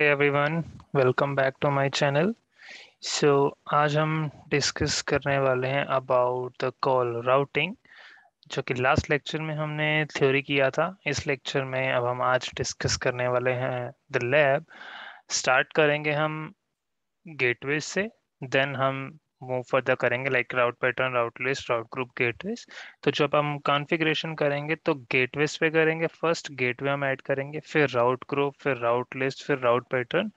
Hey everyone welcome back to my channel so आज हम discuss करने वाले हैं अबाउट द कॉल राउटिंग जो कि लास्ट लेक्चर में हमने थ्योरी किया था इस लेक्चर में अब हम आज डिस्कस करने वाले हैं द लैब स्टार्ट करेंगे हम गेटवे से देन हम मूव फर्दर करेंगे like route pattern route list route group gateways तो जब हम कॉन्फ़िगरेशन करेंगे तो गेटवेज पे करेंगे फर्स्ट गेटवे हम ऐड करेंगे फिर राउट ग्रुप फिर राउट लिस्ट फिर राउट पैटर्न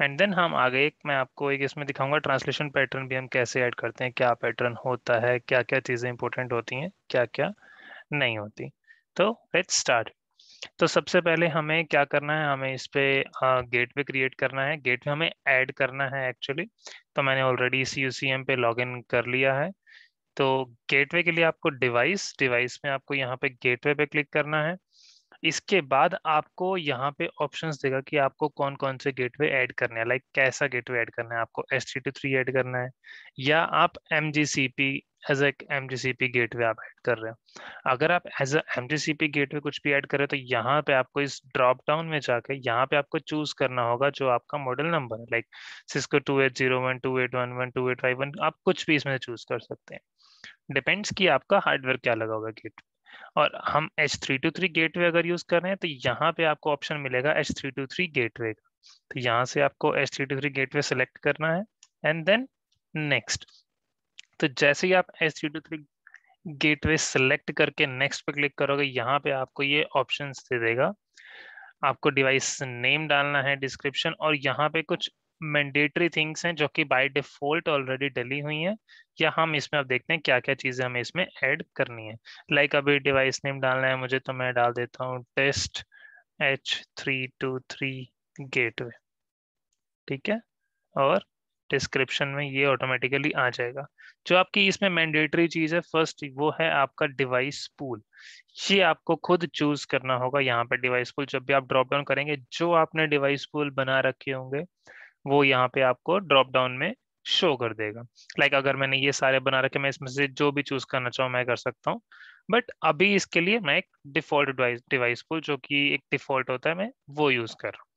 एंड देन हम आगे एक मैं आपको एक इसमें दिखाऊंगा ट्रांसलेशन पैटर्न भी हम कैसे ऐड करते हैं क्या पैटर्न होता है क्या क्या चीज़ें इंपॉर्टेंट होती हैं क्या क्या नहीं होती तो लेट्स स्टार्ट तो सबसे पहले हमें क्या करना है हमें इस पे गेट वे क्रिएट करना है गेट वे हमें ऐड करना है एक्चुअली तो मैंने ऑलरेडी सी पे लॉग कर लिया है तो गेटवे के लिए आपको डिवाइस डिवाइस में आपको यहाँ पे गेटवे पे क्लिक करना है इसके बाद आपको यहाँ पे ऑप्शंस देगा कि आपको कौन कौन से गेटवे ऐड करने हैं लाइक कैसा गेटवे ऐड करना है आपको एस थ्री ऐड करना है या आप M as A M C P gateway आप एड कर रहे हो अगर आप एज एम वे कुछ भी एड कर रहे हो तो यहाँ पे आपको इस ड्रॉप डाउन में जाकर यहाँ पे आपको चूज करना होगा जो आपका मॉडल नंबर है like Cisco two eight zero one two eight one one two eight five one आप कुछ भी इसमें चूज कर सकते हैं डिपेंड्स कि आपका हार्डवेयर क्या लगा होगा गेट और हम H three two three gateway अगर यूज कर रहे हैं तो यहाँ पे आपको ऑप्शन मिलेगा H three two three gateway का तो यहाँ से आपको H three two three gateway select करना है एंड देन नेक्स्ट तो जैसे ही आप S U three gateway select करके नेक्स्ट पे क्लिक करोगे यहाँ पे आपको ये ऑप्शन दे देगा आपको डिवाइस नेम डालना है डिस्क्रिप्शन और यहाँ पे कुछ मैंडेटरी थिंग्स हैं जो कि बाय डिफॉल्ट ऑलरेडी डली हुई हैं या हम इसमें अब देखते हैं क्या क्या चीज़ें हमें इसमें ऐड करनी है लाइक like अभी डिवाइस नेम डालना है मुझे तो मैं डाल देता हूँ test H three two three gate ठीक है और डिस्क्रिप्शन में ये ऑटोमेटिकली आ जाएगा जो आपकी इसमें मैंडेटरी चीज़ है फर्स्ट वो है आपका डिवाइस पूल ये आपको खुद चूज करना होगा यहाँ पर डिवाइस पूल जब भी आप ड्रॉप डाउन करेंगे जो आपने डिवाइस पूल बना रखे होंगे वो यहाँ पे आपको ड्रॉप डाउन में शो कर देगा लाइक like अगर मैंने ये सारे बना रखे मैं इसमें से जो भी चूज करना चाहूँ मैं कर सकता हूँ बट अभी इसके लिए मैं एक डिफॉल्ट डिवाइस डिवाइस पूल जो कि एक डिफॉल्ट होता है मैं वो यूज कर रहा हूँ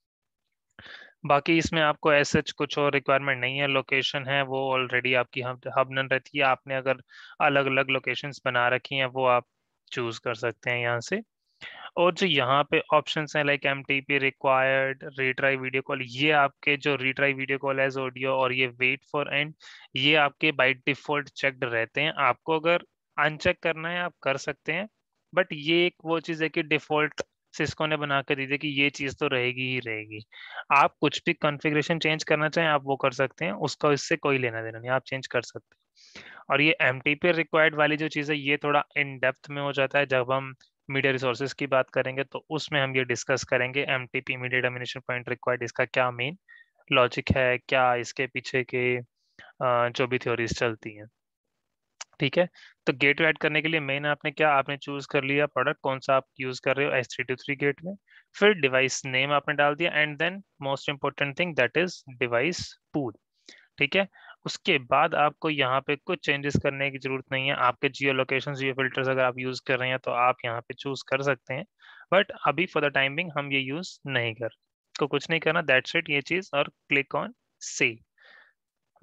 बाकी इसमें आपको ऐसे कुछ और रिक्वायरमेंट नहीं है लोकेशन है वो ऑलरेडी आपकी हब हब रहती है आपने अगर अलग अलग लोकेशंस बना रखी हैं वो आप चूज कर सकते हैं यहाँ से और जो यहाँ पे ऑप्शंस हैं like M T P required retry video call ये आपके जो retry video call as audio और ये वेट फॉर एंड ये आपके बाई डिफॉल्ट चेकड रहते हैं आपको अगर अनचेक करना है आप कर सकते हैं बट ये एक वो चीज़ है कि डिफॉल्ट सिस्को ने बना के दी थी कि ये चीज तो रहेगी ही रहेगी आप कुछ भी कॉन्फ़िगरेशन चेंज करना चाहें आप वो कर सकते हैं उसका इससे कोई लेना देना नहीं आप चेंज कर सकते हैं और ये एम टी पी रिक्वायर्ड वाली जो चीज़ है ये थोड़ा इन डेप्थ में हो जाता है जब हम मीडिया रिसोर्सेज की बात करेंगे तो उसमें हम ये डिस्कस करेंगे M T P media domination point required इसका क्या मेन लॉजिक है क्या इसके पीछे के जो भी थ्योरीज चलती हैं ठीक है तो गेट ऐड करने के लिए मेन आपने क्या आपने चूज कर लिया प्रोडक्ट कौन सा आप यूज कर रहे हो S three two three gate में फिर डिवाइस नेम आपने डाल दिया and then most important thing that is device pool ठीक है उसके बाद आपको यहाँ पे कुछ चेंजेस करने की जरूरत नहीं है आपके जियो लोकेशन जियो फिल्टर्स अगर आप यूज कर रहे हैं तो आप यहाँ पे चूज कर सकते हैं बट अभी फॉर द टाइमिंग हम ये यूज नहीं कर को तो कुछ नहीं करना दैट्स सेट ये चीज और क्लिक ऑन सी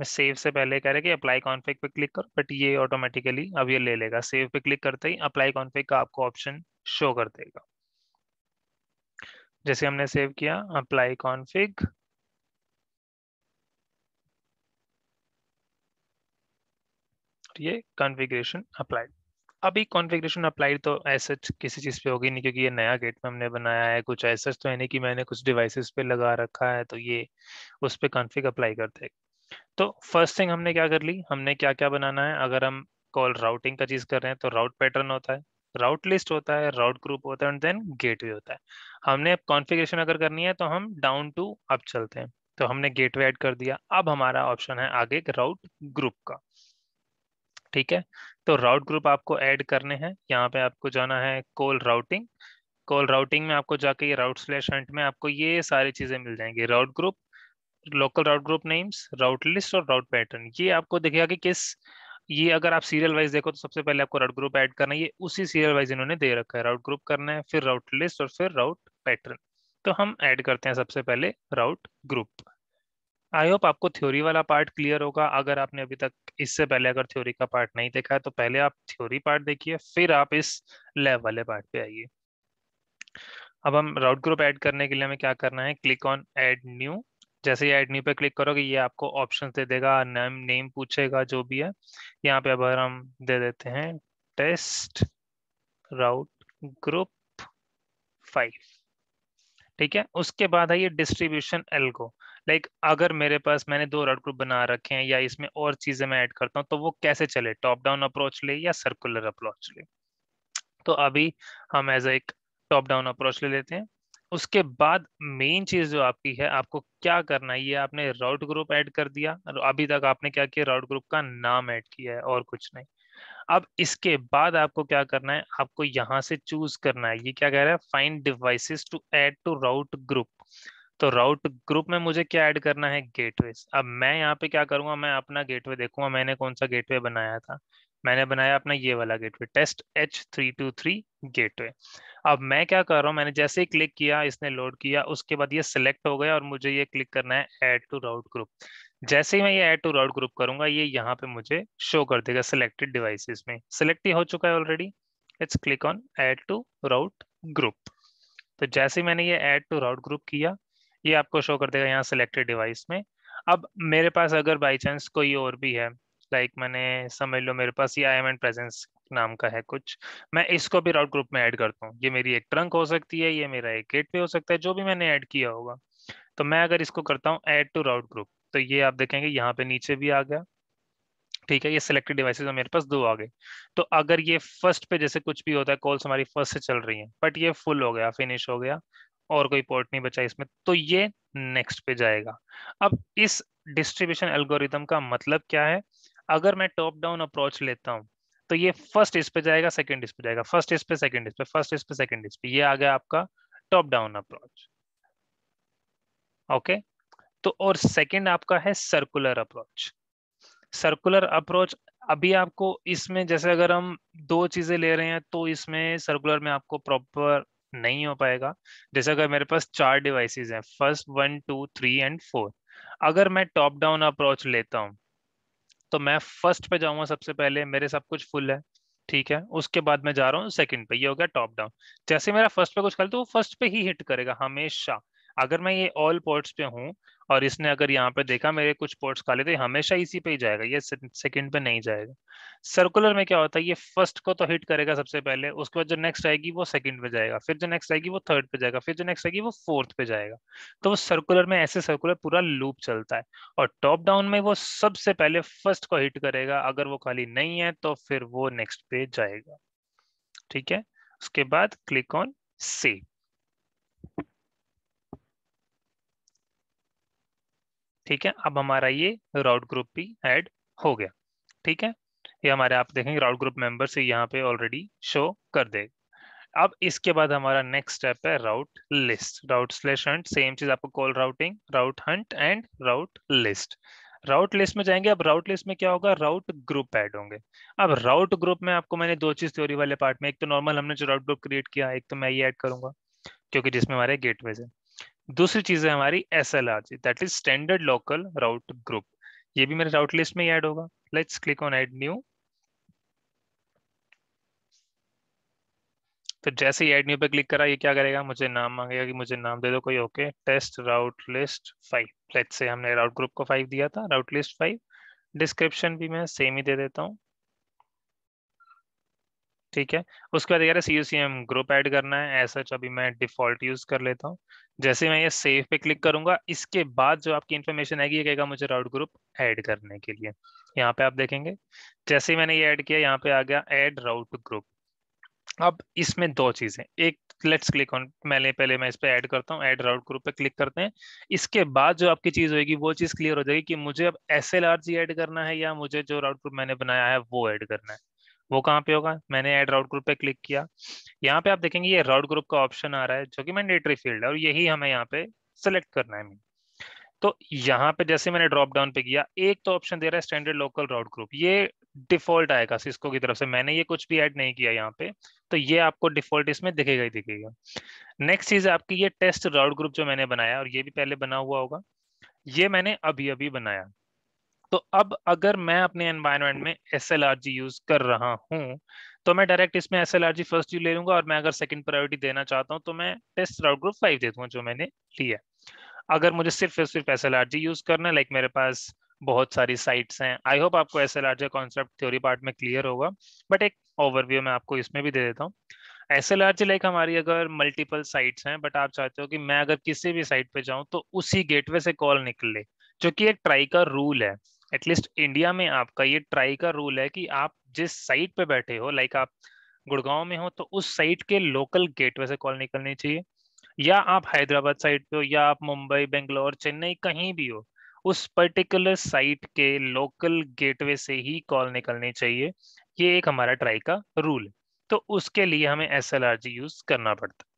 सेव से पहले कह रहे कि अप्लाई कॉन्फ़िग पे क्लिक करो बट ये ऑटोमेटिकली अब ये ले लेगा सेव पे क्लिक करते ही अप्लाई कॉन्फ़िग का आपको ऑप्शन शो कर देगा जैसे हमने सेव किया अप्लाई कॉन्फ़िग ये कॉन्फ़िगरेशन अप्लाइड अभी कॉन्फ़िगरेशन अप्लाइड तो ऐसा किसी चीज़ पे होगी नहीं क्योंकि ये नया गेट में हमने बनाया है कुछ ऐसा तो है नहीं कि मैंने कुछ डिवाइसेस पे लगा रखा है तो ये उस पर कॉन्फ़िग अप्लाई कर देगा तो फर्स्ट थिंग हमने क्या कर ली हमने क्या क्या बनाना है अगर हम कॉल राउटिंग का चीज कर रहे हैं तो राउट पैटर्न होता है राउट लिस्ट होता है राउट ग्रुप होता है एंड देन गेटवे होता है हमने अब कॉन्फ़िगरेशन अगर करनी है तो हम डाउन टू अप चलते हैं तो हमने गेटवे ऐड कर दिया अब हमारा ऑप्शन है आगे राउट ग्रुप का ठीक है तो राउट ग्रुप आपको ऐड करने हैं यहाँ पे आपको जाना है कॉल राउटिंग कॉल राउटिंग में आपको जाके ये राउट स्लैश में आपको ये सारी चीजें मिल जाएंगी route group local route group names route list और राउट पैटर्न ये आपको देखेगा कि किस ये अगर आप सीरियल वाइज देखो तो सबसे पहले आपको राउट ग्रुप ऐड करना है ये उसी सीरियल वाइज इन्होंने दे रखा है राउट ग्रुप करना है फिर राउट लिस्ट और फिर राउट पैटर्न तो हम ऐड करते हैं सबसे पहले राउट ग्रुप आई होप आपको थ्योरी वाला पार्ट क्लियर होगा अगर आपने अभी तक इससे पहले अगर थ्योरी का पार्ट नहीं देखा है तो पहले आप थ्योरी पार्ट देखिए फिर आप इस लैब वाले पार्ट पे आइए अब हम राउट ग्रुप ऐड करने के लिए हमें क्या करना है क्लिक ऑन ऐड न्यू जैसे ही एडनी पे क्लिक करोगे ये आपको ऑप्शन दे देगा नेम नेम पूछेगा जो भी है यहाँ पे अब हम दे देते हैं टेस्ट राउट ग्रुप फाइव ठीक है उसके बाद है ये डिस्ट्रीब्यूशन एल्गो लाइक अगर मेरे पास मैंने दो राउट ग्रुप बना रखे हैं या इसमें और चीजें मैं ऐड करता हूँ तो वो कैसे चले टॉप डाउन अप्रोच ले या सर्कुलर अप्रोच ले तो अभी हम एज एक टॉप डाउन अप्रोच ले लेते हैं उसके बाद मेन चीज जो आपकी है आपको क्या करना है ये आपने राउट ग्रुप ऐड कर दिया अभी तक आपने क्या किया राउट ग्रुप का नाम ऐड किया है और कुछ नहीं अब इसके बाद आपको क्या करना है आपको यहाँ से चूज करना है ये क्या कह रहा है find devices to add to route group तो राउट ग्रुप में मुझे क्या ऐड करना है गेटवे अब मैं यहाँ पे क्या करूंगा मैं अपना गेटवे देखूंगा मैंने कौन सा गेटवे बनाया था मैंने बनाया अपना ये वाला gateway test H three two three gateway अब मैं क्या कर रहा हूँ मैंने जैसे ही क्लिक किया इसने लोड किया उसके बाद ये सिलेक्ट हो गया और मुझे ये क्लिक करना है ऐड टू राउट ग्रुप जैसे ही मैं ये ऐड टू राउट ग्रुप करूंगा ये यहाँ पे मुझे शो कर देगा सिलेक्टेड डिवाइसेस में सिलेक्ट ही हो चुका है already it's click on add to route group तो जैसे ही मैंने ये ऐड टू राउट ग्रुप किया ये आपको शो कर देगा यहाँ सिलेक्टेड डिवाइस में अब मेरे पास अगर बाई चांस कोई और भी है लाइक मैंने समझ लो मेरे पास ये आई एम एंड प्रेजेंस नाम का है कुछ मैं इसको भी राउट ग्रुप में ऐड करता हूँ ये मेरी एक ट्रंक हो सकती है ये मेरा एक पे हो सकता है जो भी मैंने ऐड किया होगा तो मैं अगर इसको करता हूँ ऐड टू राउट ग्रुप तो ये आप देखेंगे यहाँ पे नीचे भी आ गया ठीक है ये सिलेक्टेड डिवाइसेज मेरे पास दो आ गए तो अगर ये फर्स्ट पे जैसे कुछ भी होता है कॉल्स हमारी फर्स्ट से चल रही हैं बट ये फुल हो गया फिनिश हो गया और कोई पोर्ट नहीं बचा इसमें तो ये नेक्स्ट पे जाएगा अब इस डिस्ट्रीब्यूशन एल्गोरिदम का मतलब क्या है अगर मैं टॉप डाउन अप्रोच लेता हूँ तो ये फर्स्ट इस पे जाएगा सेकंड इस पे जाएगा फर्स्ट इस पे सेकंड इस पे फर्स्ट इस पे सेकंड इस पे ये आ गया आपका टॉप डाउन अप्रोच ओके तो और सेकंड आपका है सर्कुलर अप्रोच सर्कुलर अप्रोच अभी आपको इसमें जैसे अगर हम दो चीजें ले रहे हैं तो इसमें सर्कुलर में आपको प्रॉपर नहीं हो पाएगा जैसे अगर मेरे पास चार डिवाइसेस हैं first one two three and four अगर मैं टॉप डाउन अप्रोच लेता हूँ तो मैं फर्स्ट पे जाऊंगा सबसे पहले मेरे सब कुछ फुल है ठीक है उसके बाद मैं जा रहा हूँ सेकंड पे ये हो गया टॉप डाउन जैसे मेरा फर्स्ट पे कुछ कर तो वो फर्स्ट पे ही हिट करेगा हमेशा अगर मैं ये ऑल पोर्ट्स पे हूँ और इसने अगर यहाँ पे देखा मेरे कुछ पोर्ट्स खाले तो हमेशा इसी पे ही जाएगा ये सेकंड पे नहीं जाएगा सर्कुलर में क्या होता है ये फर्स्ट को तो हिट करेगा सबसे पहले उसके बाद जो नेक्स्ट आएगी वो सेकंड पे जाएगा फिर जो नेक्स्ट आएगी वो थर्ड पे जाएगा फिर जो नेक्स्ट आएगी वो फोर्थ पे जाएगा तो वो सर्कुलर में ऐसे सर्कुलर पूरा लूप चलता है और टॉप डाउन में वो सबसे पहले फर्स्ट को हिट करेगा अगर वो खाली नहीं है तो फिर वो नेक्स्ट पे जाएगा ठीक है उसके बाद क्लिक ऑन सी ठीक है अब हमारा ये राउट ग्रुप भी ऐड हो गया ठीक है ये हमारे आप देखेंगे राउट ग्रुप मेंबर से यहाँ पे ऑलरेडी शो कर देगा अब इसके बाद हमारा नेक्स्ट स्टेप है route list route slash hunt same चीज आपको call routing route hunt and route list route list में जाएंगे अब राउट लिस्ट में क्या होगा राउट ग्रुप ऐड होंगे अब राउट ग्रुप में आपको मैंने दो चीज थ्योरी वाले पार्ट में एक तो नॉर्मल हमने जो राउट ग्रुप क्रिएट किया एक तो मैं ये ऐड करूंगा क्योंकि जिसमें हमारे गेटवेज है दूसरी चीज है हमारी S L R G that is standard local route group ये भी मेरे राउट लिस्ट में ऐड होगा let's click on add new तो जैसे ही ऐड न्यू पे क्लिक करा ये क्या करेगा मुझे नाम मांगेगा कि मुझे नाम दे दो कोई okay test route list five लेट से हमने राउट ग्रुप को फाइव दिया था राउट लिस्ट फाइव डिस्क्रिप्शन भी मैं सेम ही दे देता हूँ ठीक है उसके बाद यार C U C M group add करना है ऐसा सच अभी मैं डिफॉल्ट यूज कर लेता हूँ जैसे मैं ये सेव पे क्लिक करूंगा इसके बाद जो आपकी इन्फॉर्मेशन आएगी ये कहेगा मुझे राउट ग्रुप ऐड करने के लिए यहाँ पे आप देखेंगे जैसे मैंने ये ऐड किया यहाँ पे आ गया ऐड राउट ग्रुप अब इसमें दो चीजें एक लेट्स क्लिक ऑन मैंने पहले मैं इस पर ऐड करता हूँ ऐड राउट ग्रुप पे क्लिक करते हैं इसके बाद जो आपकी चीज होगी वो चीज क्लियर हो जाएगी कि मुझे अब S L R G add करना है या मुझे जो राउट ग्रुप मैंने बनाया है वो ऐड करना है वो कहाँ पे होगा मैंने एड राउट ग्रुप पे क्लिक किया यहाँ पे आप देखेंगे ये राउट ग्रुप का ऑप्शन आ रहा है जो कि मैंडेटरी फील्ड है और यही हमें यहाँ पे सिलेक्ट करना है तो यहाँ पे जैसे मैंने ड्रॉप डाउन पे किया एक तो ऑप्शन दे रहा है स्टैंडर्ड लोकल राउट ग्रुप ये डिफॉल्ट आएगा सिस्को की तरफ से मैंने ये कुछ भी ऐड नहीं किया यहाँ पे तो ये आपको डिफॉल्ट इसमें दिखेगा ही दिखेगा नेक्स्ट चीज आपकी ये टेस्ट राउट ग्रुप जो मैंने बनाया और ये भी पहले बना हुआ होगा ये मैंने अभी अभी बनाया तो अब अगर मैं अपने एनवायरमेंट में एस यूज कर रहा हूँ तो मैं डायरेक्ट इसमें एस एल फर्स्ट यू ले लूंगा और मैं अगर सेकंड प्रायोरिटी देना चाहता हूँ तो मैं टेस्ट राउट ग्रुप फाइव दे दूंगा जो मैंने लिया अगर मुझे सिर्फ सिर्फ एस एल यूज करना है लाइक मेरे पास बहुत सारी साइट्स हैं आई होप आपको S L R concept theory part में क्लियर होगा बट एक ओवरव्यू मैं आपको इसमें भी दे देता हूँ एस एल आर लाइक हमारी अगर मल्टीपल साइट्स हैं बट आप चाहते हो कि मैं अगर किसी भी साइट पे जाऊँ तो उसी गेटवे से कॉल निकले जो कि एक ट्राई का रूल है एटलीस्ट इंडिया में आपका ये ट्राई का रूल है कि आप जिस साइट पे बैठे हो लाइक आप गुड़गांव में हो तो उस साइट के लोकल वे से कॉल निकलनी चाहिए या आप हैदराबाद साइड पे हो या आप मुंबई बेंगलोर चेन्नई कहीं भी हो उस पर्टिकुलर साइट के लोकल गेटवे से ही कॉल निकलनी चाहिए ये एक हमारा ट्राई का रूल है तो उसके लिए हमें एस यूज करना पड़ता है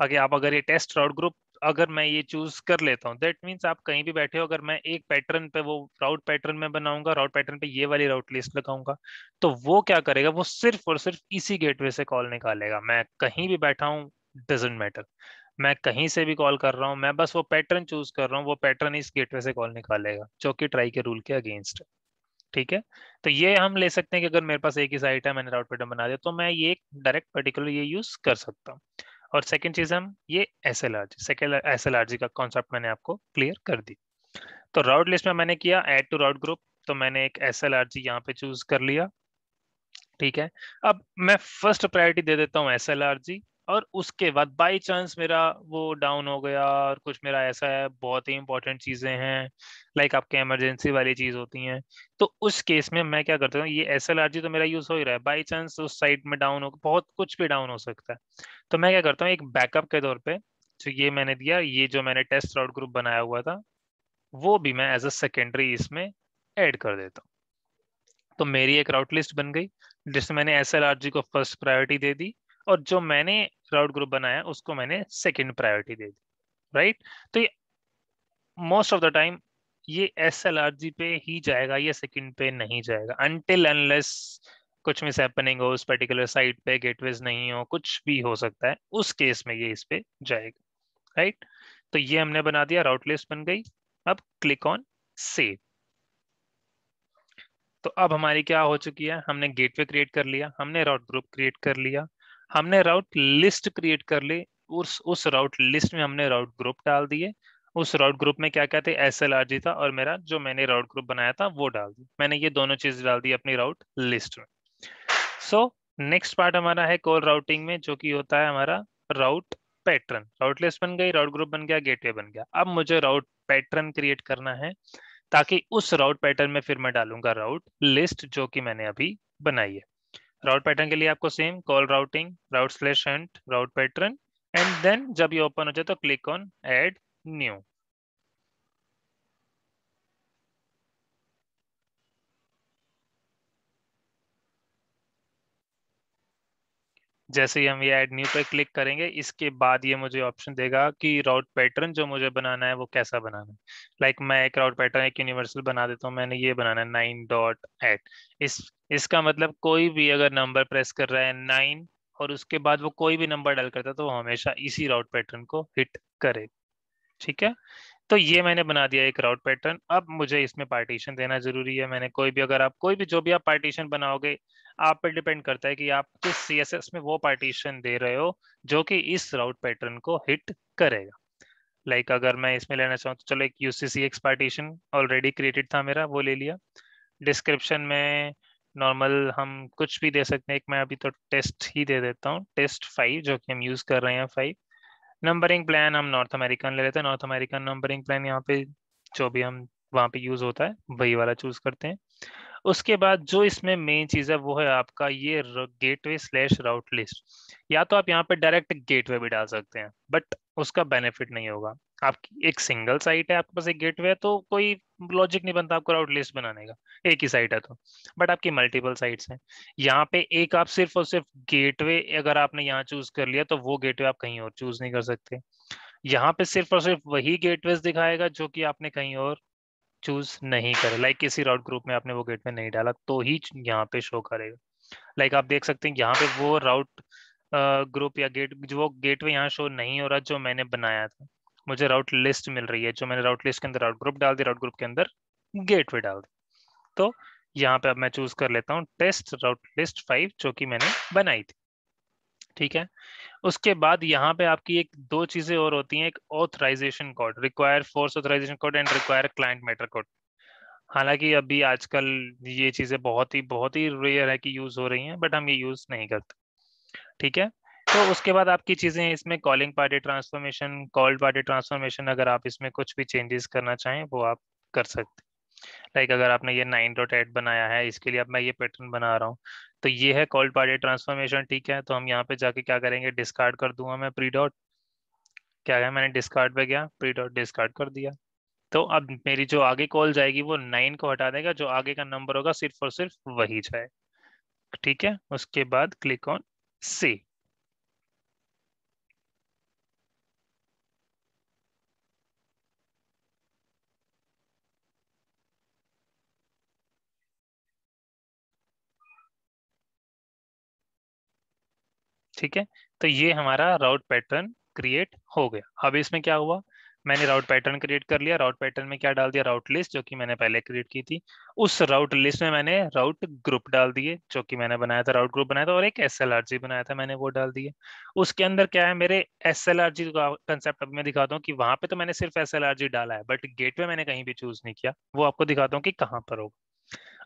बाकी आप अगर ये टेस्ट राउट ग्रुप अगर मैं ये चूज कर लेता हूँ दैट मीन्स आप कहीं भी बैठे हो अगर मैं एक पैटर्न पे वो राउट पैटर्न में बनाऊंगा राउट पैटर्न पे ये वाली राउट लिस्ट लगाऊंगा तो वो क्या करेगा वो सिर्फ और सिर्फ इसी गेटवे से कॉल निकालेगा मैं कहीं भी बैठा हूँ डजेंट मैटर मैं कहीं से भी कॉल कर रहा हूँ मैं बस वो पैटर्न चूज कर रहा हूँ वो पैटर्न इस गेटवे से कॉल निकालेगा जो कि ट्राई के रूल के अगेंस्ट है ठीक है तो ये हम ले सकते हैं कि अगर मेरे पास एक ही साइट है मैंने राउट पैटर्न बना दिया तो मैं ये डायरेक्ट पर्टिकुलर ये यूज कर सकता हूँ और सेकेंड चीज हम ये S L R G S L R G का कॉन्सेप्ट मैंने आपको क्लियर कर दी तो राउट लिस्ट में मैंने किया एड टू राउट ग्रुप तो मैंने एक एस एल आर जी यहाँ पे चूज कर लिया ठीक है अब मैं फर्स्ट प्रायोरिटी दे देता हूँ एस एल आर जी और उसके बाद बाई चांस मेरा वो डाउन हो गया और कुछ मेरा ऐसा है बहुत ही इंपॉर्टेंट चीज़ें हैं लाइक आपके इमरजेंसी वाली चीज़ होती हैं तो उस केस में मैं क्या करता हूँ ये एस एल आर जी तो मेरा यूज़ हो ही रहा है बाई चांस उस साइड में डाउन हो बहुत कुछ भी डाउन हो सकता है तो मैं क्या करता हूँ एक बैकअप के तौर पर जो ये मैंने दिया ये जो मैंने टेस्ट राउट ग्रुप बनाया हुआ था वो भी मैं एज अ सेकेंडरी इसमें ऐड कर देता हूँ तो मेरी एक राउट लिस्ट बन गई जिसमें मैंने एस एल आर जी को फर्स्ट प्रायोरिटी दे दी और जो मैंने क्राउड ग्रुप बनाया उसको मैंने सेकेंड प्रायोरिटी दे दी राइट तो ये मोस्ट ऑफ द टाइम ये एस एल आर जी पे ही जाएगा ये सेकेंड पे नहीं जाएगा अनटिल अनलेस कुछ मिस हैपनिंग हो उस पर्टिकुलर साइट पे गेटवेज नहीं हो कुछ भी हो सकता है उस केस में ये इस पे जाएगा राइट right? तो ये हमने बना दिया राउट लिस्ट बन गई अब क्लिक ऑन सेव तो अब हमारी क्या हो चुकी है हमने गेटवे क्रिएट कर लिया हमने राउट ग्रुप क्रिएट कर लिया हमने राउट लिस्ट क्रिएट कर ली उस उस राउट लिस्ट में हमने राउट ग्रुप डाल दिए उस राउट ग्रुप में क्या कहते एस एल आर जी था और मेरा जो मैंने राउट ग्रुप बनाया था वो डाल दी मैंने ये दोनों चीज डाल दी अपनी राउट लिस्ट में सो नेक्स्ट पार्ट हमारा है कॉल राउटिंग में जो कि होता है हमारा राउट पैटर्न राउट लिस्ट बन गई राउट ग्रुप बन गया गेटवे बन गया अब मुझे राउट पैटर्न क्रिएट करना है ताकि उस राउट पैटर्न में फिर मैं डालूंगा राउट लिस्ट जो कि मैंने अभी बनाई है राउट पैटर्न के लिए आपको same call routing route slash route pattern and then जब ये ओपन हो जाए तो क्लिक ऑन एड न्यू जैसे ही हम ये एड न्यू पे क्लिक करेंगे इसके बाद ये मुझे ऑप्शन देगा कि राउट पैटर्न जो मुझे बनाना है वो कैसा बनाना है लाइक like मैं एक राउट पैटर्न एक यूनिवर्सल बना देता हूँ मैंने ये बनाना है नाइन डॉट एट इस इसका मतलब कोई भी अगर नंबर प्रेस कर रहा है नाइन और उसके बाद वो कोई भी नंबर डाल करता है तो वो हमेशा इसी राउट पैटर्न को हिट करे ठीक है तो ये मैंने बना दिया एक राउट पैटर्न अब मुझे इसमें पार्टीशन देना जरूरी है मैंने कोई भी अगर आप कोई भी जो भी आप पार्टीशन बनाओगे आप पर डिपेंड करता है कि आप किस सी में वो पार्टीशन दे रहे हो जो कि इस राउट पैटर्न को हिट करेगा लाइक like अगर मैं इसमें लेना चाहूँ तो चलो एक UCC X partition already created था मेरा वो ले लिया डिस्क्रिप्शन में नॉर्मल हम कुछ भी दे सकते हैं एक मैं अभी तो टेस्ट ही दे देता हूँ टेस्ट फाइव जो कि हम यूज़ कर रहे हैं फाइव नंबरिंग प्लान हम नॉर्थ अमेरिकन ले लेते हैं नॉर्थ अमेरिकन नंबरिंग प्लान यहाँ पे जो भी हम वहाँ पे यूज़ होता है वही वाला चूज़ करते हैं उसके बाद जो इसमें मेन चीज है वो है आपका ये गेटवे स्लैश राउट लिस्ट या तो आप यहाँ पे डायरेक्ट गेटवे भी डाल सकते हैं बट उसका बेनिफिट नहीं होगा आपकी एक सिंगल साइट है आपके पास एक गेटवे है तो कोई लॉजिक नहीं बनता आपको राउट लिस्ट बनाने का एक ही साइट है तो बट आपकी मल्टीपल साइट्स हैं यहाँ पे एक आप सिर्फ और सिर्फ गेटवे अगर आपने यहाँ चूज कर लिया तो वो गेटवे आप कहीं और चूज नहीं कर सकते यहाँ पे सिर्फ और सिर्फ वही गेटवेज दिखाएगा जो कि आपने कहीं और चूज नहीं करे लाइक किसी राउट ग्रुप में आपने वो गेट में नहीं डाला तो ही यहाँ पे शो करेगा लाइक आप देख सकते हैं यहाँ पे वो राउट ग्रुप या गेट जो वो वे यहाँ शो नहीं हो रहा जो मैंने बनाया था मुझे राउट लिस्ट मिल रही है जो मैंने राउट लिस्ट के अंदर राउट ग्रुप डाल दी राउट ग्रुप के अंदर वे डाल दी तो यहाँ पे अब मैं चूज कर लेता हूँ टेस्ट राउट लिस्ट फाइव जो कि मैंने बनाई थी ठीक है उसके बाद यहाँ पे आपकी एक दो चीजें और होती हैं एक authorization code require force authorization code and require client matter code हालांकि अभी आजकल ये चीजें बहुत ही बहुत ही रेयर है कि यूज हो रही हैं बट हम ये यूज नहीं करते ठीक है तो उसके बाद आपकी चीजें इसमें calling party transformation called party transformation अगर आप इसमें कुछ भी चेंजेस करना चाहें वो आप कर सकते लाइक अगर आपने ये नाइन डॉट एट बनाया है इसके लिए अब मैं ये पैटर्न बना रहा हूँ तो ये है कॉल्ड पार्टी ट्रांसफॉर्मेशन ठीक है तो हम यहाँ पे जाके क्या करेंगे डिस्कार्ड कर दूंगा मैं प्री डॉट क्या है मैंने डिस्कार्ड पे गया प्री डॉट डिस्कार्ड कर दिया तो अब मेरी जो आगे कॉल जाएगी वो नाइन को हटा देगा जो आगे का नंबर होगा सिर्फ और सिर्फ वही जाए ठीक है उसके बाद क्लिक ऑन सी ठीक है तो ये हमारा राउट पैटर्न क्रिएट हो गया अब इसमें क्या हुआ मैंने राउट पैटर्न क्रिएट कर लिया राउट पैटर्न में क्या डाल दिया राउट लिस्ट जो कि मैंने पहले क्रिएट की थी उस राउट लिस्ट में मैंने राउट ग्रुप डाल दिए जो कि मैंने बनाया था राउट ग्रुप बनाया था और एक एस बनाया था मैंने वो डाल दिए उसके अंदर क्या है मेरे एस का कंसेप्ट अभी मैं दिखाता हूँ कि वहां पे तो मैंने सिर्फ एस डाला है बट गेट मैंने कहीं भी चूज नहीं किया वो आपको दिखाता हूँ कि कहाँ पर होगा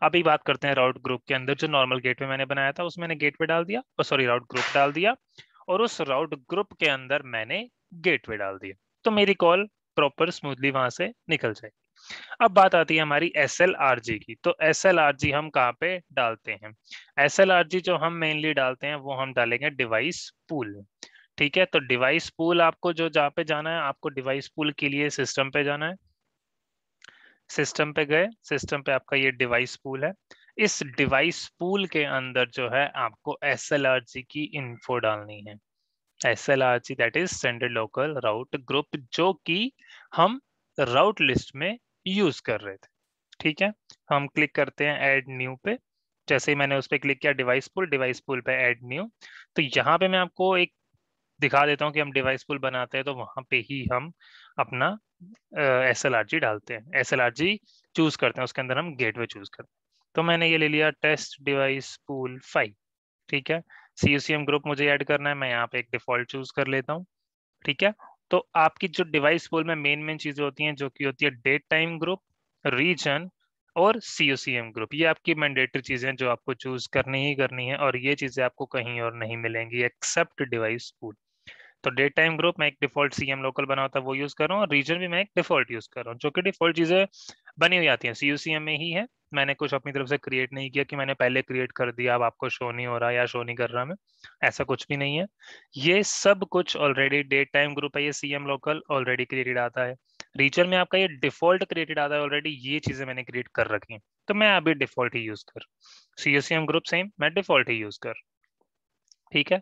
अभी बात करते हैं राउट ग्रुप के अंदर जो नॉर्मल गेटवे मैंने बनाया था उसमें मैंने गेटवे डाल दिया और सॉरी राउट ग्रुप डाल दिया और उस राउट ग्रुप के अंदर मैंने गेटवे डाल दिया तो मेरी कॉल प्रॉपर स्मूथली वहां से निकल जाएगी अब बात आती है हमारी एस एल आर जी की तो एस एल आर जी हम कहाँ पे डालते हैं एस एल आर जी जो हम मेनली डालते हैं वो हम डालेंगे डिवाइस पूल ठीक है तो डिवाइस पूल आपको जो जहाँ पे जाना है आपको डिवाइस पूल के लिए सिस्टम पे जाना है सिस्टम पे गए सिस्टम पे आपका ये डिवाइस पूल है इस डिवाइस पूल के अंदर जो है आपको एस एल आर जी की इन्फो डालनी है S L R G that is standard local route group जो कि हम राउट लिस्ट में यूज कर रहे थे ठीक है हम क्लिक करते हैं एड न्यू पे जैसे ही मैंने उस पर क्लिक किया डिवाइस पुल डिवाइस पुल पे एड न्यू तो यहाँ पे मैं आपको एक दिखा देता हूँ कि हम डिवाइस पुल बनाते हैं तो वहां पे ही हम अपना एस एल आर जी डालते हैं S L R G choose करते हैं उसके अंदर हम गेटवे चूज करते हैं तो मैंने ये ले लिया टेस्ट डिवाइस पुल फाइव ठीक है एम ग्रुप मुझे ऐड करना है मैं यहाँ पे एक डिफॉल्ट चूज कर लेता हूँ ठीक है तो आपकी जो डिवाइस पुल में मेन मेन चीजें होती हैं जो कि होती है डेट टाइम ग्रुप रीजन और एम ग्रुप ये आपकी मैंडेटरी चीजें जो आपको चूज करनी ही करनी है और ये चीजें आपको कहीं और नहीं मिलेंगी एक्सेप्ट डिवाइस पुल तो डेट टाइम ग्रुप मैं एक डिफॉल्ट सी एम लोकल बना होता है वो यूज कर रहा हूँ और रीजन भी मैं एक डिफॉल्ट यूज कर रहा हूँ जो कि डिफॉल्ट चीजें बनी हुई आती हैं सी यू सी एम में ही है मैंने कुछ अपनी तरफ से क्रिएट नहीं किया कि मैंने पहले क्रिएट कर दिया अब आपको शो नहीं हो रहा या शो नहीं कर रहा मैं ऐसा कुछ भी नहीं है ये सब कुछ ऑलरेडी डेट टाइम ग्रुप है ये C M local already created आता है रीजन में आपका ये डिफॉल्ट क्रिएटेड आता है ऑलरेडी ये चीजें मैंने क्रिएट कर रखी हैं तो मैं अभी डिफॉल्ट ही यूज कर C U C M group same मैं डिफॉल्ट ही यूज कर ठीक है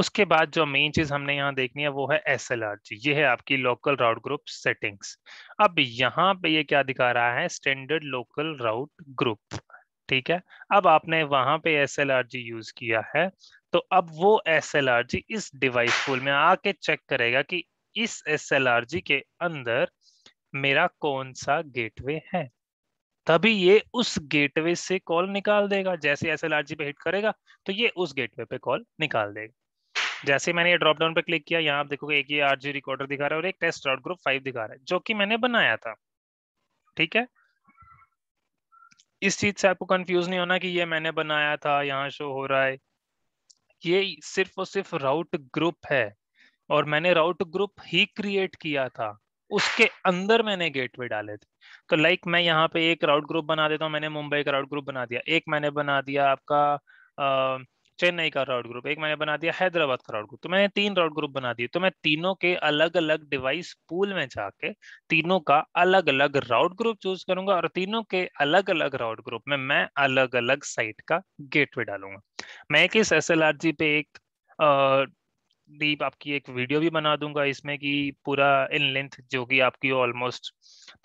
उसके बाद जो मेन चीज हमने यहाँ देखनी है वो है एस एल आर जी ये है आपकी लोकल राउट ग्रुप सेटिंग्स अब यहाँ पे ये क्या दिखा रहा है स्टैंडर्ड लोकल राउट ग्रुप ठीक है अब आपने वहां पे S L R G use किया है तो अब वो एस एल आर जी इस डिवाइस पूल में आके चेक करेगा कि इस एस एल आर जी के अंदर मेरा कौन सा गेटवे है तभी ये उस गेटवे से कॉल निकाल देगा जैसे एस एल पे हिट करेगा तो ये उस गेटवे पे कॉल निकाल देगा जैसे मैंने ये ड्रॉप डाउन पे क्लिक किया यहाँ आप देखोगे एक ये आरजी रिकॉर्डर दिखा रहा है और एक टेस्ट राउट ग्रुप फाइव दिखा रहा है जो कि मैंने बनाया था ठीक है इस चीज से आपको कंफ्यूज नहीं होना कि ये मैंने बनाया था यहाँ शो हो रहा है ये सिर्फ और सिर्फ राउट ग्रुप है और मैंने राउट ग्रुप ही क्रिएट किया था उसके अंदर मैंने गेटवे डाले थे तो लाइक मैं यहाँ पे एक राउट ग्रुप बना देता हूँ मैंने मुंबई का राउट ग्रुप बना दिया एक मैंने बना दिया आपका चेन्नई का राउट ग्रुप एक मैंने बना दिया हैदराबाद का राउट ग्रुप तो मैंने तीन राउट ग्रुप बना दिए तो मैं तीनों के अलग अलग डिवाइस पूल में जाके तीनों का अलग अलग राउट ग्रुप चूज करूंगा और तीनों के अलग अलग राउट ग्रुप में मैं अलग अलग साइट का गेटवे डालूंगा मैं किस एस एल आर जी पे एक भी आपकी एक वीडियो भी बना दूंगा इसमें कि पूरा इन लेंथ जो कि आपकी ऑलमोस्ट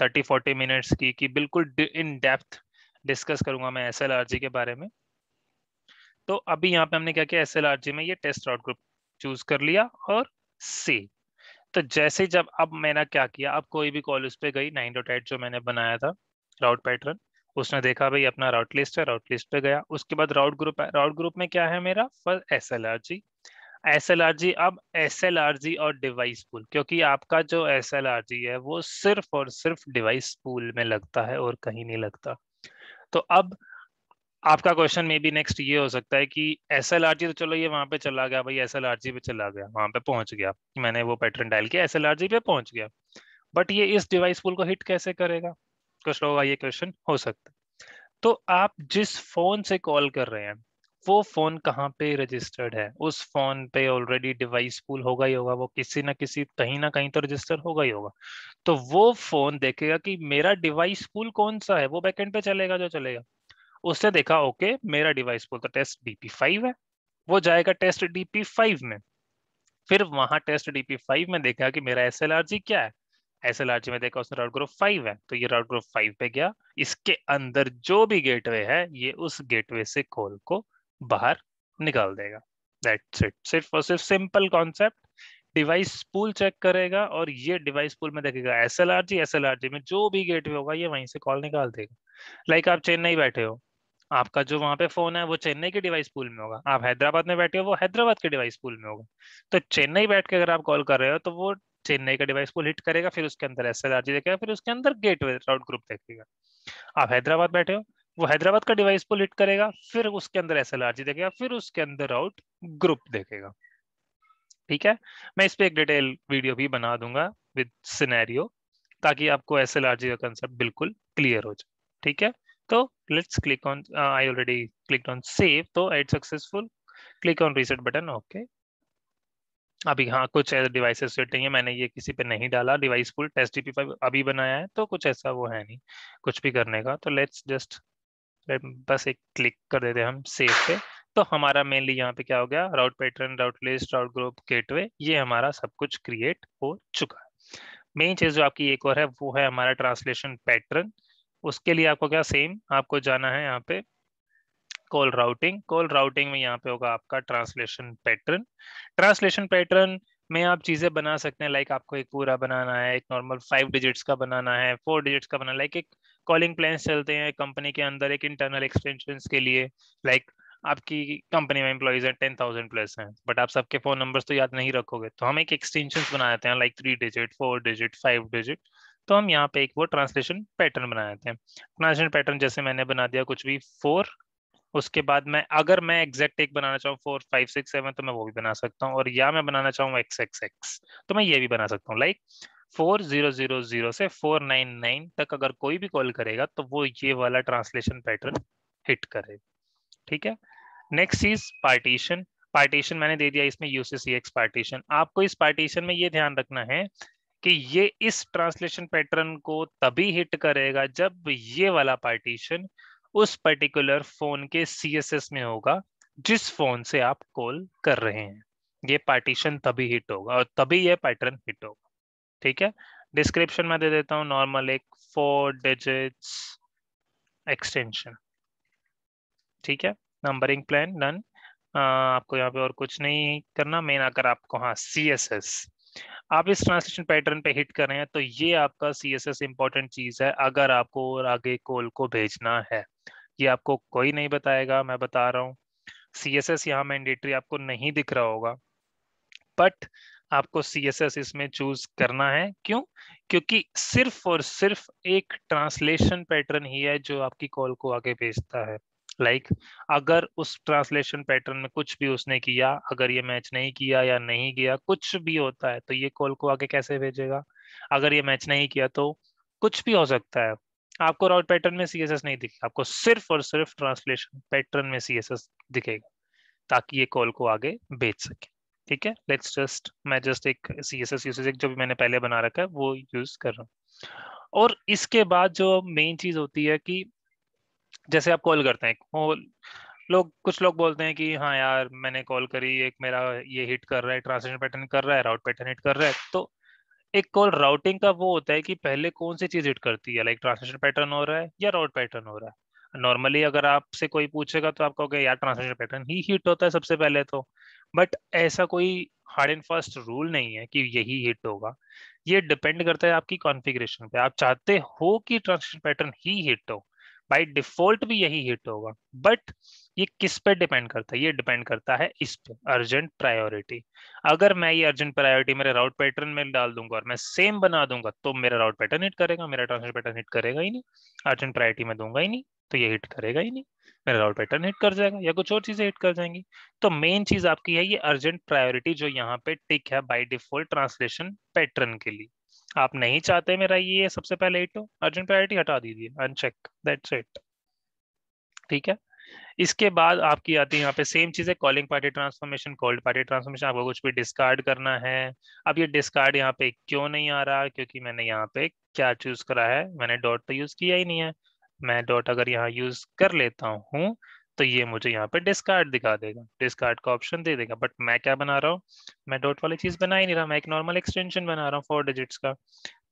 थर्टी फोर्टी मिनट्स की कि बिल्कुल इन डेप्थ डिस्कस करूंगा मैं एस के बारे में तो अभी यहाँ पे हमने क्या किया एस में ये टेस्ट रॉड ग्रुप चूज कर लिया और सी तो जैसे जब अब मैंने क्या किया अब कोई भी कॉल उस पर गई नाइन डॉट एट जो मैंने बनाया था राउट पैटर्न उसने देखा भाई अपना राउट लिस्ट है राउट लिस्ट पे गया उसके बाद राउट ग्रुप है राउट ग्रुप में क्या है मेरा first S L R G S L R G अब एस एल आर जी और डिवाइस पूल क्योंकि आपका जो एस एल आर जी है वो सिर्फ और सिर्फ डिवाइस पूल में लगता है और कहीं नहीं लगता तो अब आपका क्वेश्चन मे बी नेक्स्ट ये हो सकता है कि एस एल आर जी तो चलो ये वहां पे चला गया भाई एस एल आर जी पे चला गया वहां पे पहुंच गया मैंने वो पैटर्न डायल किया एस एल आर जी पे पहुंच गया बट ये इस डिवाइस पूल को हिट कैसे करेगा कुछ लोगों का ये क्वेश्चन हो सकता है तो आप जिस फोन से कॉल कर रहे हैं वो फोन कहाँ पे रजिस्टर्ड है उस फोन पे ऑलरेडी डिवाइस पूल होगा ही होगा वो किसी ना किसी कहीं ना कहीं तो रजिस्टर होगा ही होगा तो वो फोन देखेगा कि मेरा डिवाइस पूल कौन सा है वो बैकेंड पे चलेगा जो चलेगा उसने देखा ओके मेरा डिवाइस पूल तो टेस्ट डीपी फाइव है वो जाएगा टेस्ट डीपी फाइव में फिर वहां टेस्ट डीपी फाइव में देखा कि मेरा एस क्या है एस में देखा उसने राउट ग्रुप फाइव है तो ये राउट ग्रुप फाइव पे गया इसके अंदर जो भी गेटवे है ये उस गेटवे से कॉल को बाहर निकाल देगा दैट्स इट सिर्फ और सिर्फ simple concept device pool check करेगा और ये डिवाइस पूल में देखेगा S L R G S L R G में जो भी गेटवे होगा ये वहीं से कॉल निकाल देगा लाइक like आप चेन्नई बैठे हो आपका जो वहाँ पे फोन है वो चेन्नई के डिवाइस पूल में होगा आप हैदराबाद में बैठे हो वो हैदराबाद के डिवाइस पूल में होगा तो चेन्नई बैठ के अगर आप कॉल कर रहे हो तो वो चेन्नई का डिवाइस पूल हिट करेगा फिर उसके अंदर एस एल आर जी देखेगा फिर उसके अंदर गेट वे राउट ग्रुप देखेगा आप हैदराबाद बैठे हो वो हैदराबाद का डिवाइस पुल हिट करेगा फिर उसके अंदर एस एल देखेगा फिर उसके अंदर आउट ग्रुप देखेगा ठीक है मैं इस पर एक डिटेल वीडियो भी बना दूंगा विद सिनेरियो ताकि आपको एस एल का कंसेप्ट बिल्कुल क्लियर हो जाए ठीक है तो let's click on I already click on save तो at successful click on reset button okay अभी हाँ कुछ डिवाइसेस सेट नहीं है मैंने ये किसी पे नहीं डाला डिवाइस फुल टेस्ट डी अभी बनाया है तो कुछ ऐसा वो है नहीं कुछ भी करने का तो लेट्स जस्ट बस एक क्लिक कर देते हैं हम सेव पे तो हमारा मेनली यहाँ पे क्या हो गया route pattern route list route group gateway ये हमारा सब कुछ क्रिएट हो चुका है मेन चीज जो आपकी एक और है वो है हमारा ट्रांसलेशन पैटर्न उसके लिए आपको क्या सेम आपको जाना है यहाँ पे कॉल राउटिंग कॉल राउटिंग में यहाँ पे होगा आपका ट्रांसलेशन पैटर्न ट्रांसलेशन पैटर्न में आप चीजें बना सकते हैं लाइक आपको एक पूरा बनाना है एक नॉर्मल फाइव डिजिट्स का बनाना है फोर डिजिट्स का बनाना लाइक एक कॉलिंग प्लान चलते हैं कंपनी के अंदर एक इंटरनल एक्सटेंशन के लिए लाइक like, आपकी कंपनी में एम्प्लॉयज हैं टेन थाउजेंड प्लस हैं बट आप सबके फोन नंबर तो याद नहीं रखोगे तो हम एक एक्सटेंशन बना देते हैं like three digit four digit five digit तो हम यहाँ पे एक वो ट्रांसलेशन पैटर्न बना देते हैं ट्रांसलेशन पैटर्न जैसे मैंने बना दिया कुछ भी फोर उसके बाद मैं अगर मैं एग्जैक्ट एक बनाना चाहूँ फोर फाइव सिक्स सेवन तो मैं वो भी बना सकता हूँ और या मैं बनाना चाहूँ एक्स एक्स एक्स तो मैं ये भी बना सकता हूँ like like, four zero zero zero से फोर नाइन नाइन तक अगर कोई भी कॉल करेगा तो वो ये वाला ट्रांसलेशन पैटर्न हिट करेगा ठीक है नेक्स्ट इज पार्टीशन पार्टीशन मैंने दे दिया इसमें यूसीसीएक्स पार्टीशन आपको इस पार्टीशन में ये ध्यान रखना है कि ये इस ट्रांसलेशन पैटर्न को तभी हिट करेगा जब ये वाला पार्टीशन उस पर्टिकुलर फोन के सीएसएस में होगा जिस फोन से आप कॉल कर रहे हैं ये पार्टीशन तभी हिट होगा और तभी यह पैटर्न हिट होगा ठीक है डिस्क्रिप्शन में दे देता हूं नॉर्मल एक फोर डिजिट्स एक्सटेंशन ठीक है नंबरिंग प्लान डन आपको यहाँ पे और कुछ नहीं करना मेन आकर आपको हाँ सी एस एस आप इस ट्रांसलेशन पैटर्न पे हिट कर रहे हैं तो ये आपका सी एस एस इंपॉर्टेंट चीज है अगर आपको और आगे कोल को भेजना है ये आपको कोई नहीं बताएगा मैं बता रहा हूँ सी एस एस यहाँ मैंडेटरी आपको नहीं दिख रहा होगा बट आपको सी एस एस इसमें चूज करना है क्यों क्योंकि सिर्फ और सिर्फ एक ट्रांसलेशन पैटर्न ही है जो आपकी कॉल को आगे भेजता है लाइक like, अगर उस ट्रांसलेशन पैटर्न में कुछ भी उसने किया अगर ये मैच नहीं किया या नहीं किया कुछ भी होता है तो ये कॉल को आगे कैसे भेजेगा अगर ये मैच नहीं किया तो कुछ भी हो सकता है आपको राउट पैटर्न में सी नहीं दिखेगा आपको सिर्फ और सिर्फ ट्रांसलेशन पैटर्न में सी दिखेगा ताकि ये कॉल को आगे भेज सके ठीक है लेट्स जस्ट मैं जस्ट एक सी एस एस यूसेज जो मैंने पहले बना रखा है वो यूज कर रहा हूँ और इसके बाद जो मेन चीज होती है कि जैसे आप कॉल करते हैं लोग कुछ लोग बोलते हैं कि हाँ यार मैंने कॉल करी एक मेरा ये हिट कर रहा है ट्रांसलेशन पैटर्न कर रहा है राउट पैटर्न हिट कर रहा है तो एक कॉल राउटिंग का वो होता है कि पहले कौन सी चीज हिट करती है लाइक ट्रांसलेशन पैटर्न हो रहा है या राउट पैटर्न हो रहा है नॉर्मली अगर आपसे कोई पूछेगा तो आप कहोगे यार ट्रांसलेशन पैटर्न ही हिट होता है सबसे पहले तो बट ऐसा कोई हार्ड एंड फास्ट रूल नहीं है कि यही हिट होगा ये डिपेंड करता है आपकी कॉन्फ़िगरेशन पे आप चाहते हो कि ट्रांजिशन पैटर्न ही हिट हो बाई डिफॉल्ट भी यही हिट होगा बट ये किस पे डिपेंड करता है ये डिपेंड करता है इस पे अर्जेंट प्रायोरिटी अगर मैं ये अर्जेंट प्रायोरिटी मेरे राउट पैटर्न में डाल दूंगा और मैं सेम बना दूंगा तो मेरा राउट पैटर्न हिट करेगा मेरा ट्रांसलेट पैटर्न हिट करेगा ही नहीं अर्जेंट प्रायोरिटी में दूंगा ही नहीं तो ये हिट करेगा ही नहीं मेरा राउट पैटर्न हिट कर जाएगा या कुछ और चीजें हिट कर जाएंगी तो मेन चीज आपकी है ये अर्जेंट प्रायोरिटी जो यहाँ पे टिक है बाई डिफॉल्ट ट्रांसलेशन पैटर्न के लिए आप नहीं चाहते मेरा ये सबसे पहले हिट हो अर्जेंट प्रायोरिटी हटा दीजिए अनचेक दैट्स इट ठीक है इसके बाद आपकी आती है यहाँ पे सेम चीज है calling party transformation called party transformation आपको कुछ भी डिस्कार्ड करना है अब ये डिस्कार्ड यहाँ पे क्यों नहीं आ रहा क्योंकि मैंने यहाँ पे क्या चूज करा है मैंने डॉट तो यूज किया ही नहीं है मैं डॉट अगर यहाँ यूज कर लेता हूँ तो ये मुझे यहाँ पे डिस्कार्ड दिखा देगा डिस्कार्ड का ऑप्शन दे देगा बट मैं क्या बना रहा हूँ मैं डॉट वाली चीज बना ही नहीं रहा मैं एक नॉर्मल एक्सटेंशन बना रहा हूँ फोर डिजिट्स का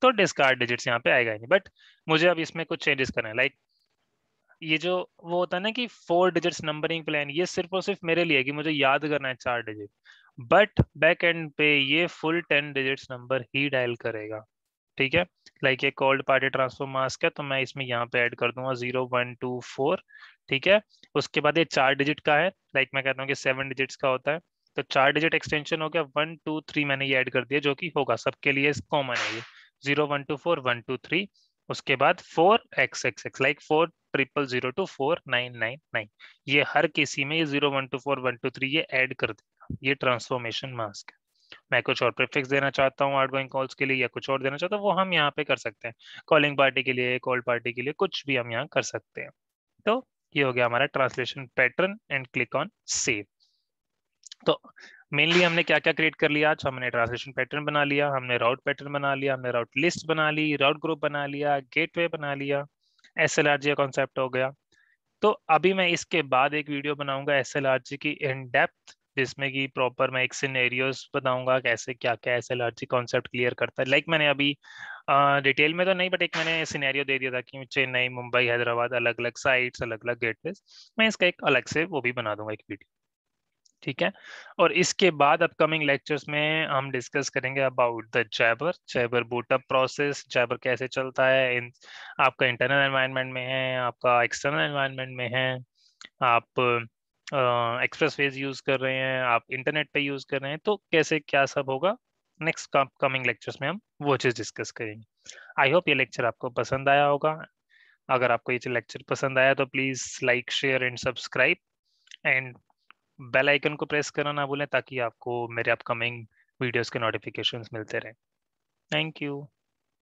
तो डिस्कार्ड डिजिट्स यहाँ पे आएगा ही नहीं बट मुझे अब इसमें कुछ चेंजेस करना है लाइक ये जो वो होता है ना कि फोर डिजिट्स नंबरिंग प्लान ये सिर्फ और सिर्फ मेरे लिए कि मुझे याद करना है चार डिजिट बट बैक एंड पे ये फुल टेन डिजिट्स नंबर ही डायल करेगा ठीक है लाइक ये कोल्ड पार्टी ट्रांसफर मास्क है तो मैं इसमें यहाँ पे ऐड कर दूंगा जीरो वन टू फोर ठीक है उसके बाद ये चार डिजिट का है लाइक मैं कहता हूँ कि सेवन डिजिट्स का होता है तो चार डिजिट एक्सटेंशन हो गया वन टू थ्री मैंने ये ऐड कर दिया जो कि होगा सबके लिए कॉमन है ये zero one two four one two three उसके बाद four X X X like four triple zero two four nine nine nine ये हर किसी में ये zero one two four one two three ये एड कर देगा ये ट्रांसफॉर्मेशन मास्क है मैं कुछ और प्रिफिक्स देना चाहता हूँ आउट कॉल्स के लिए या कुछ और देना चाहता हूँ वो हम यहाँ पे कर सकते हैं कॉलिंग पार्टी के लिए कॉल पार्टी के लिए कुछ भी हम यहाँ कर सकते हैं तो ये हो गया हमारा translation pattern and click on save तो मेनली हमने क्या क्या क्रिएट कर लिया आज हमने ट्रांसलेशन पैटर्न बना लिया हमने राउट पैटर्न बना लिया हमने राउट लिस्ट बना ली राउट ग्रुप बना लिया गेटवे बना लिया एस एल आर जी का कॉन्सेप्ट हो गया तो अभी मैं इसके बाद एक वीडियो बनाऊंगा एस एल आर जी की इन डेप्थ जिसमें कि प्रॉपर मैं एक सिनेरियोस बताऊंगा कैसे क्या क्या ऐसे एलर्जी कॉन्सेप्ट क्लियर करता है लाइक मैंने अभी डिटेल में तो नहीं बट एक मैंने सिनेरियो दे दिया था कि चेन्नई मुंबई हैदराबाद अलग अलग साइट्स अलग अलग गेटवेज मैं इसका एक अलग से वो भी बना दूंगा एक वीडियो ठीक है और इसके बाद अपकमिंग लेक्चर्स में हम डिस्कस करेंगे about the Jabber Jabber bootup process Jabber कैसे चलता है इन, आपका इंटरनल एनवायरनमेंट में है आपका एक्सटर्नल एनवायरनमेंट में है आप एक्सप्रेस वेज यूज कर रहे हैं आप इंटरनेट पे यूज कर रहे हैं तो कैसे क्या सब होगा नेक्स्ट कमिंग लेक्चर्स में हम वो चीज़ डिस्कस करेंगे आई होप ये लेक्चर आपको पसंद आया होगा अगर आपको ये लेक्चर पसंद आया तो please like share and subscribe and bell icon को प्रेस करना ना भूलें ताकि आपको मेरे अपकमिंग वीडियोस के नोटिफिकेशंस मिलते रहें थैंक यू